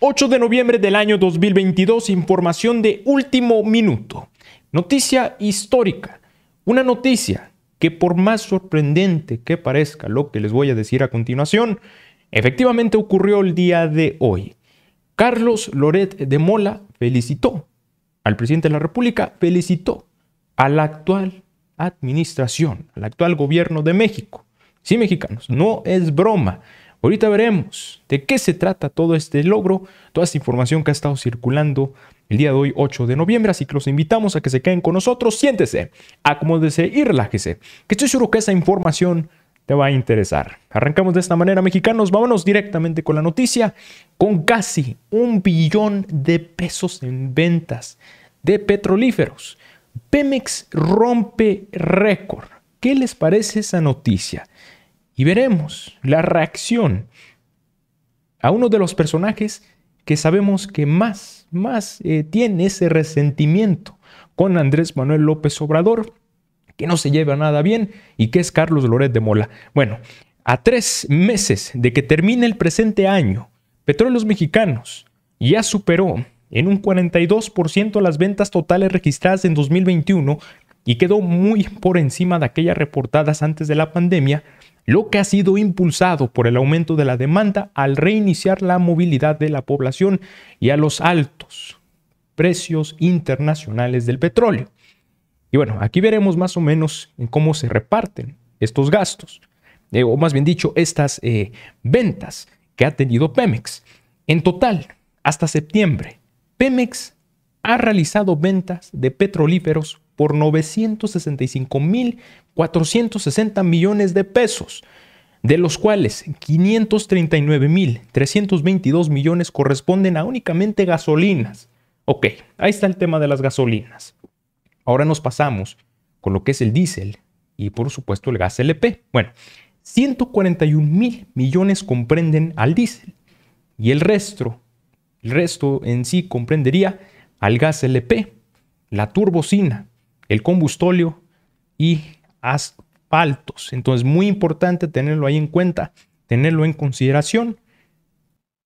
8 de noviembre del año 2022, información de último minuto. Noticia histórica. Una noticia que por más sorprendente que parezca lo que les voy a decir a continuación, efectivamente ocurrió el día de hoy. Carlos Loret de Mola felicitó al presidente de la República, felicitó a la actual administración, al actual gobierno de México. Sí, mexicanos, no es broma. Ahorita veremos de qué se trata todo este logro, toda esta información que ha estado circulando el día de hoy, 8 de noviembre. Así que los invitamos a que se queden con nosotros. Siéntese, acomódese y relájese, que estoy seguro que esa información te va a interesar. Arrancamos de esta manera, mexicanos. Vámonos directamente con la noticia. Con casi un billón de pesos en ventas de petrolíferos, Pemex rompe récord. ¿Qué les parece esa noticia? y veremos la reacción a uno de los personajes que sabemos que más, más eh, tiene ese resentimiento con Andrés Manuel López Obrador, que no se lleva nada bien y que es Carlos Loret de Mola. Bueno, a tres meses de que termine el presente año, Petróleos Mexicanos ya superó en un 42% las ventas totales registradas en 2021 y quedó muy por encima de aquellas reportadas antes de la pandemia lo que ha sido impulsado por el aumento de la demanda al reiniciar la movilidad de la población y a los altos precios internacionales del petróleo. Y bueno, aquí veremos más o menos en cómo se reparten estos gastos, eh, o más bien dicho, estas eh, ventas que ha tenido Pemex. En total, hasta septiembre, Pemex ha realizado ventas de petrolíferos por 965.460 millones de pesos, de los cuales 539.322 millones corresponden a únicamente gasolinas. Ok, ahí está el tema de las gasolinas. Ahora nos pasamos con lo que es el diésel y por supuesto el gas LP. Bueno, 141.000 millones comprenden al diésel y el resto, el resto en sí comprendería al gas LP, la turbocina, el combustóleo y asfaltos. Entonces, muy importante tenerlo ahí en cuenta, tenerlo en consideración.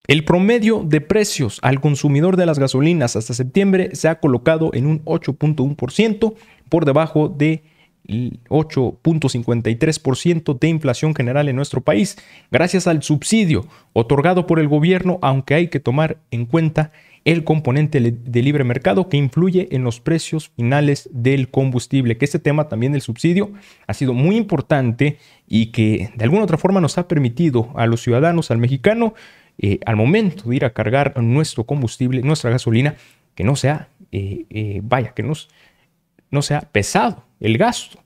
El promedio de precios al consumidor de las gasolinas hasta septiembre se ha colocado en un 8.1% por debajo de 8.53% de inflación general en nuestro país, gracias al subsidio otorgado por el gobierno, aunque hay que tomar en cuenta el componente de libre mercado que influye en los precios finales del combustible, que este tema también del subsidio ha sido muy importante y que de alguna otra forma nos ha permitido a los ciudadanos, al mexicano, eh, al momento de ir a cargar nuestro combustible, nuestra gasolina, que no sea, eh, eh, vaya, que no sea pesado el gasto.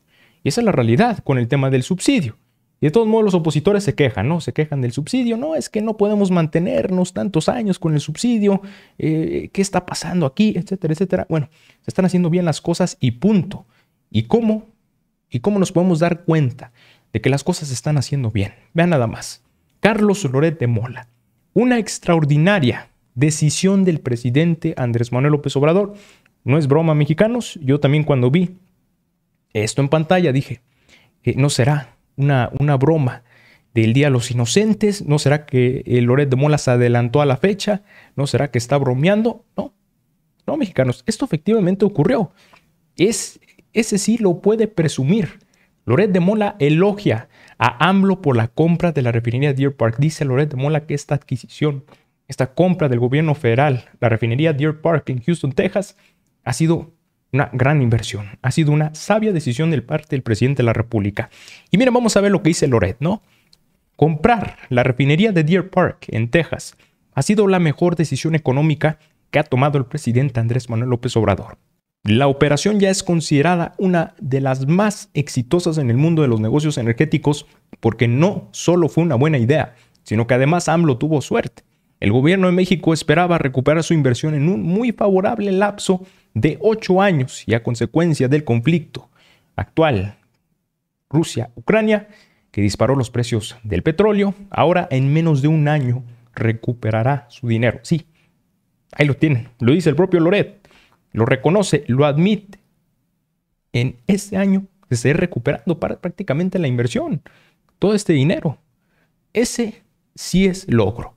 Y esa es la realidad con el tema del subsidio. Y de todos modos los opositores se quejan, ¿no? Se quejan del subsidio, no, es que no podemos mantenernos tantos años con el subsidio, eh, ¿qué está pasando aquí? Etcétera, etcétera. Bueno, se están haciendo bien las cosas y punto. ¿Y cómo? ¿Y cómo nos podemos dar cuenta de que las cosas se están haciendo bien? Vean nada más. Carlos Loret de Mola. Una extraordinaria decisión del presidente Andrés Manuel López Obrador. No es broma, mexicanos. Yo también cuando vi esto en pantalla dije, eh, no será una, broma del Día de los Inocentes? ¿No será que el Loret de Mola se adelantó a la fecha? ¿No será que está bromeando? No, no, mexicanos, esto efectivamente ocurrió. Es, ese sí lo puede presumir. Loret de Mola elogia a AMLO por la compra de la refinería Deer Park. Dice Loret de Mola que esta adquisición, esta compra del gobierno federal, la refinería Deer Park en Houston, Texas, ha sido una gran inversión. Ha sido una sabia decisión del parte del presidente de la República. Y miren, vamos a ver lo que dice Loret, ¿no? Comprar la refinería de Deer Park en Texas ha sido la mejor decisión económica que ha tomado el presidente Andrés Manuel López Obrador. La operación ya es considerada una de las más exitosas en el mundo de los negocios energéticos porque no solo fue una buena idea, sino que además AMLO tuvo suerte. El gobierno de México esperaba recuperar su inversión en un muy favorable lapso de ocho años y a consecuencia del conflicto actual Rusia-Ucrania, que disparó los precios del petróleo, ahora en menos de un año recuperará su dinero. Sí, ahí lo tienen, lo dice el propio Loret, lo reconoce, lo admite. En este año se está recuperando para prácticamente la inversión, todo este dinero. Ese sí es logro.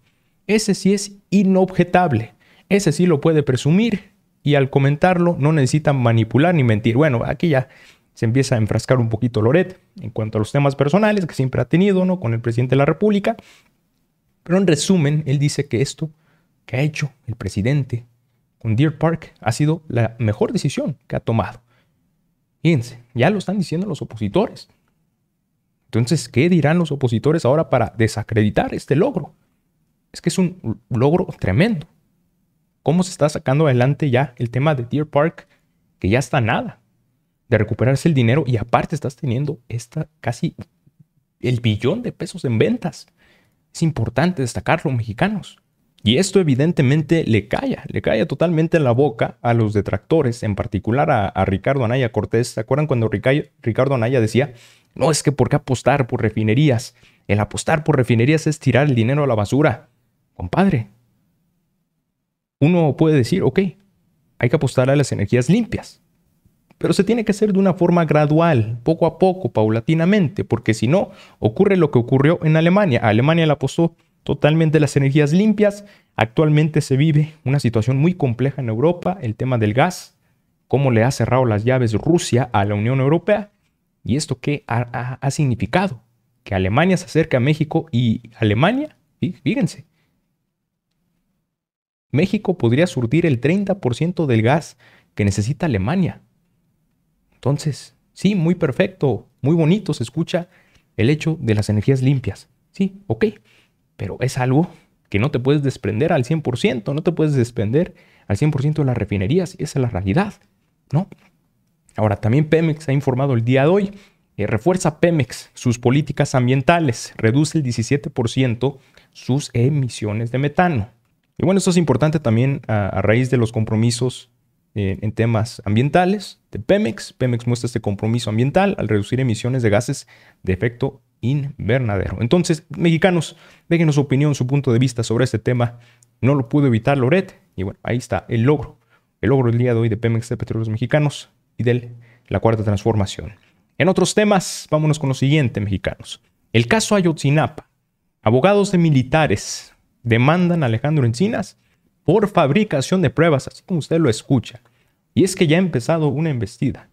Ese sí es inobjetable. Ese sí lo puede presumir y al comentarlo no necesita manipular ni mentir. Bueno, aquí ya se empieza a enfrascar un poquito Loret en cuanto a los temas personales que siempre ha tenido ¿no? con el presidente de la República. Pero en resumen, él dice que esto que ha hecho el presidente con Deer Park ha sido la mejor decisión que ha tomado. Fíjense, ya lo están diciendo los opositores. Entonces, ¿qué dirán los opositores ahora para desacreditar este logro? es que es un logro tremendo. ¿Cómo se está sacando adelante ya el tema de Deer Park? Que ya está nada de recuperarse el dinero y aparte estás teniendo esta casi el billón de pesos en ventas. Es importante destacarlo, mexicanos. Y esto evidentemente le calla, le calla totalmente en la boca a los detractores, en particular a, Ricardo Anaya Cortés. ¿Se acuerdan cuando Ricardo Anaya decía, no, es que por qué apostar por refinerías? El apostar por refinerías es tirar el dinero a la basura compadre, uno puede decir, ok, hay que apostar a las energías limpias, pero se tiene que hacer de una forma gradual, poco a poco, paulatinamente, porque si no, ocurre lo que ocurrió en Alemania. Alemania le apostó totalmente las energías limpias. Actualmente se vive una situación muy compleja en Europa, el tema del gas, cómo le ha cerrado las llaves Rusia a la Unión Europea y esto qué ha, significado. Que Alemania se acerca a México y Alemania, fíjense, México podría surtir el 30% del gas que necesita Alemania. Entonces, sí, muy perfecto, muy bonito se escucha el hecho de las energías limpias. Sí, ok, pero es algo que no te puedes desprender al 100%, no te puedes desprender al 100% de las refinerías, esa es la realidad, ¿no? Ahora, también Pemex ha informado el día de hoy, eh, refuerza Pemex sus políticas ambientales, reduce el 17% sus emisiones de metano. Y bueno, esto es importante también a, raíz de los compromisos eh, en, temas ambientales de Pemex. Pemex muestra este compromiso ambiental al reducir emisiones de gases de efecto invernadero. Entonces, mexicanos, déjenos su opinión, su punto de vista sobre este tema. No lo pudo evitar Loret. Y bueno, ahí está el logro. El logro del día de hoy de Pemex de Petróleos Mexicanos y de la Cuarta Transformación. En otros temas, vámonos con lo siguiente, mexicanos. El caso Ayotzinapa. Abogados de militares demandan a Alejandro Encinas por fabricación de pruebas, así como usted lo escucha. Y es que ya ha empezado una embestida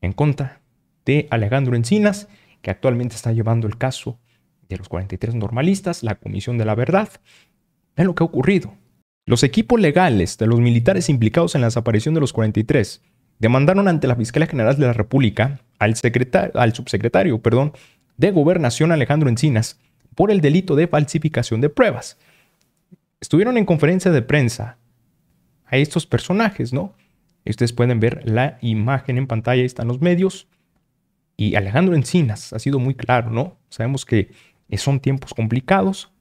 en contra de Alejandro Encinas, que actualmente está llevando el caso de los 43 normalistas, la Comisión de la Verdad. Vean lo que ha ocurrido. Los equipos legales de los militares implicados en la desaparición de los 43 demandaron ante la Fiscalía General de la República al, al subsecretario perdón, de Gobernación Alejandro Encinas por el delito de falsificación de pruebas estuvieron en conferencia de prensa a estos personajes, ¿no? ustedes pueden ver la imagen en pantalla, ahí están los medios. Y Alejandro Encinas ha sido muy claro, ¿no? Sabemos que son tiempos complicados.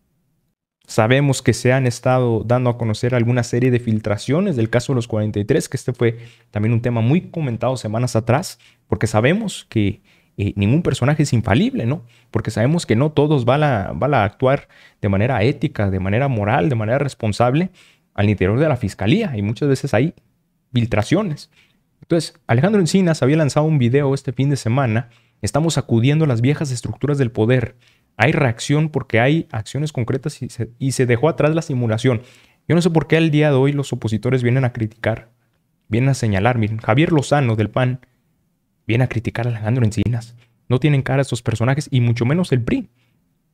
Sabemos que se han estado dando a conocer alguna serie de filtraciones del caso de los 43, que este fue también un tema muy comentado semanas atrás, porque sabemos que ningún personaje es infalible, ¿no? Porque sabemos que no todos van a, actuar de manera ética, de manera moral, de manera responsable al interior de la fiscalía y muchas veces hay filtraciones. Entonces, Alejandro Encinas había lanzado un video este fin de semana, estamos acudiendo a las viejas estructuras del poder, hay reacción porque hay acciones concretas y se, y se dejó atrás la simulación. Yo no sé por qué al día de hoy los opositores vienen a criticar, vienen a señalar. Miren, Javier Lozano del PAN viene a criticar a Alejandro Encinas. No tienen cara estos personajes y mucho menos el PRI.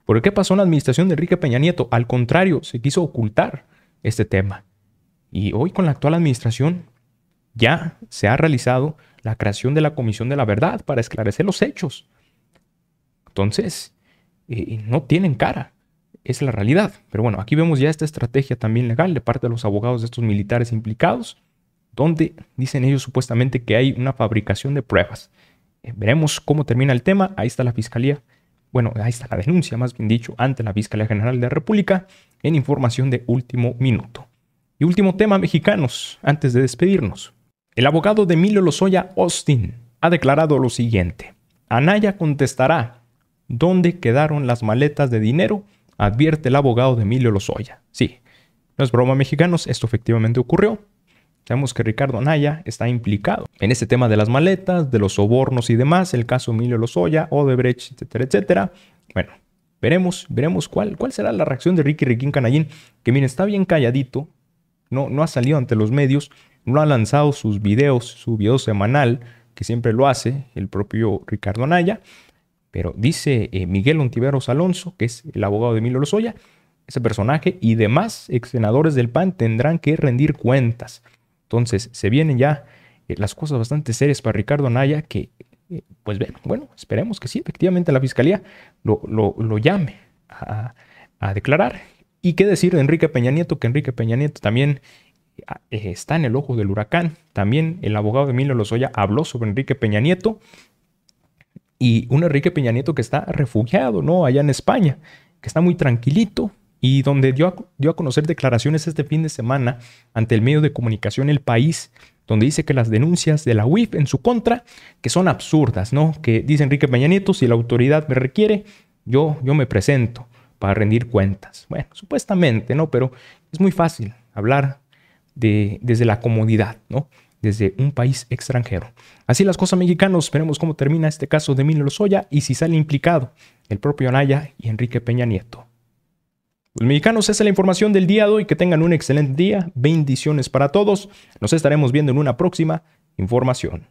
¿Por qué pasó en la administración de Enrique Peña Nieto? Al contrario, se quiso ocultar este tema. Y hoy con la actual administración ya se ha realizado la creación de la Comisión de la Verdad para esclarecer los hechos. Entonces, eh, no tienen cara. Es la realidad. Pero bueno, aquí vemos ya esta estrategia también legal de parte de los abogados de estos militares implicados donde dicen ellos supuestamente que hay una fabricación de pruebas. Eh, veremos cómo termina el tema. Ahí está la fiscalía. Bueno, ahí está la denuncia, más bien dicho, ante la Fiscalía General de la República en información de último minuto. Y último tema, mexicanos, antes de despedirnos. El abogado de Emilio Lozoya Austin ha declarado lo siguiente. Anaya contestará, ¿dónde quedaron las maletas de dinero? Advierte el abogado de Emilio Lozoya. Sí, no es broma, mexicanos, esto efectivamente ocurrió. Sabemos que Ricardo Anaya está implicado en este tema de las maletas, de los sobornos y demás, el caso Emilio Lozoya, Odebrecht, etcétera, etcétera. Bueno, veremos, veremos cuál, cuál será la reacción de Ricky Riquín Canallín, que miren, está bien calladito, no, no ha salido ante los medios, no ha lanzado sus videos, su video semanal, que siempre lo hace el propio Ricardo Anaya, pero dice eh, Miguel Ontiveros Alonso, que es el abogado de Emilio Lozoya, ese personaje y demás ex senadores del PAN tendrán que rendir cuentas. Entonces, se vienen ya eh, las cosas bastante serias para Ricardo Anaya, que, eh, pues bueno, bueno esperemos que sí, efectivamente la fiscalía lo, llame a, declarar. Y qué decir de Enrique Peña Nieto, que Enrique Peña Nieto también eh, está en el ojo del huracán. También el abogado Emilio Lozoya habló sobre Enrique Peña Nieto y un Enrique Peña Nieto que está refugiado, ¿no? Allá en España, que está muy tranquilito, y donde dio a, dio a conocer declaraciones este fin de semana ante el medio de comunicación El País, donde dice que las denuncias de la UIF en su contra, que son absurdas, ¿no? Que dice Enrique Peña Nieto, si la autoridad me requiere, yo, yo me presento para rendir cuentas. Bueno, supuestamente, ¿no? Pero es muy fácil hablar de, desde la comodidad, ¿no? Desde un país extranjero. Así las cosas mexicanos, veremos cómo termina este caso de Emilio Lozoya y si sale implicado el propio Anaya y Enrique Peña Nieto. Los mexicanos, esa es la información del día de hoy. Que tengan un excelente día. Bendiciones para todos. Nos estaremos viendo en una próxima información.